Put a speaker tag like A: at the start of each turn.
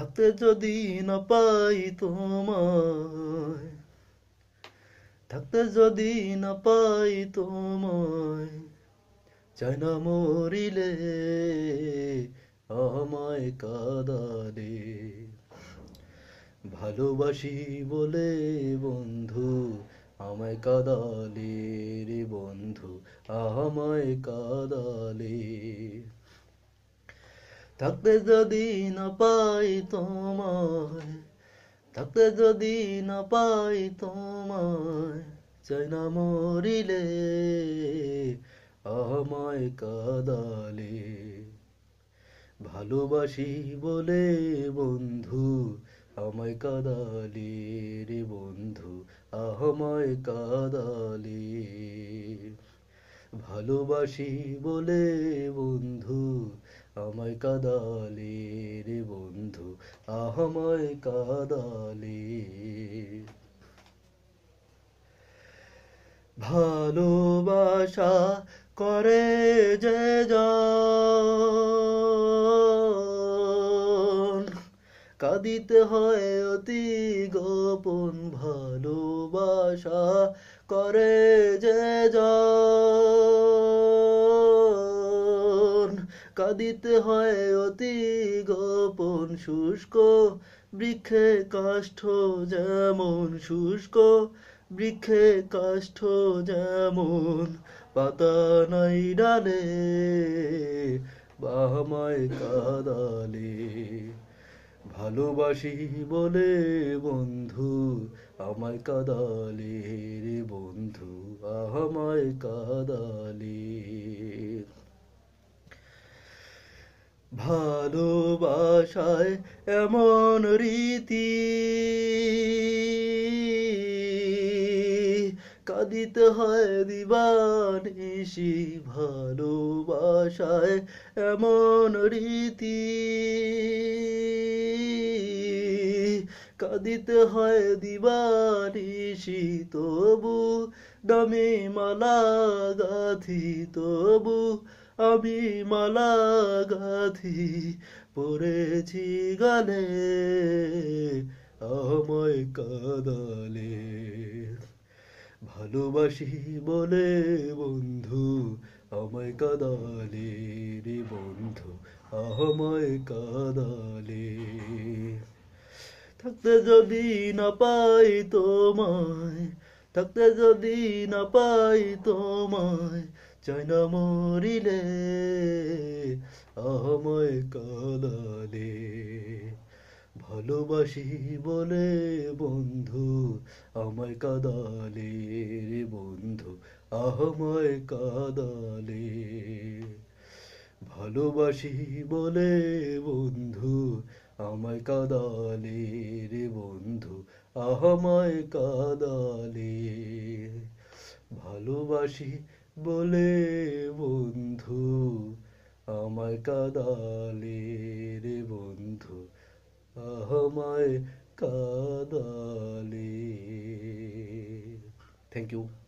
A: থাকতে যদি না পাই তোমায় থাকতে যদি না পাই তোমায় চাই না মরিলে আমায় কাদালে ভালোবাসি বলে বন্ধু আমায় কাদালে রে বন্ধু আমায় কাদালে থাকতে যদি না পাই তোমায় থাকতে যদি না পাই তোমায় চাই না মরিলে আমায় কাদালে ভালোবাসি বলে বন্ধু আমায় কাদালে রে বন্ধু আমায় কাদালে ভালোবাসি বলে বন্ধু আমায় কাদালে রে বন্ধু আমায় কাদালে ভালোবাসা করে যে কাঁদিতে হয় অতি গোপন ভালোবাসা করে যে যা কাঁদিতে হয় অতি গোপন শুষ্ক বৃক্ষে কাষ্ঠ যেমন শুষ্ক বৃক্ষে কাষ্ঠ যেমন পাতা নাই ডালে বাহামায় কাদালে ভালোবাসি বলে বন্ধু আমায় কাদালে রে বন্ধু আমায় কাদালে ভালোবাসায় এমন রীতি কাঁদিতে হয় দিবানিসি ভালোবাসায় এমন রীতি কাঁদিতে হয় দিবানিসি তবু দামি মালা গাথি তবু আমি মালা গাথি পড়েছি গানে আমায় কাদালে ভালোবাসি বলে বন্ধু আমায় কাদালে রে বন্ধু আমায় কাদালে থাকতে যদি না পাই তোমায় থাকতে যদি না পাই তোমায় চাই না মরিলে আমায় কাঁদালে ভালোবাসি বলে বন্ধু আমায় কাঁদালে রে বন্ধু আমায় কাঁদালে ভালোবাসি বলে বন্ধু আমায় কাঁদালে রে বন্ধু আমায় কাঁদালে ভালোবাসি বলে কাদালে রে বন্ধু আমায় কাদালে থ্যাংক ইউ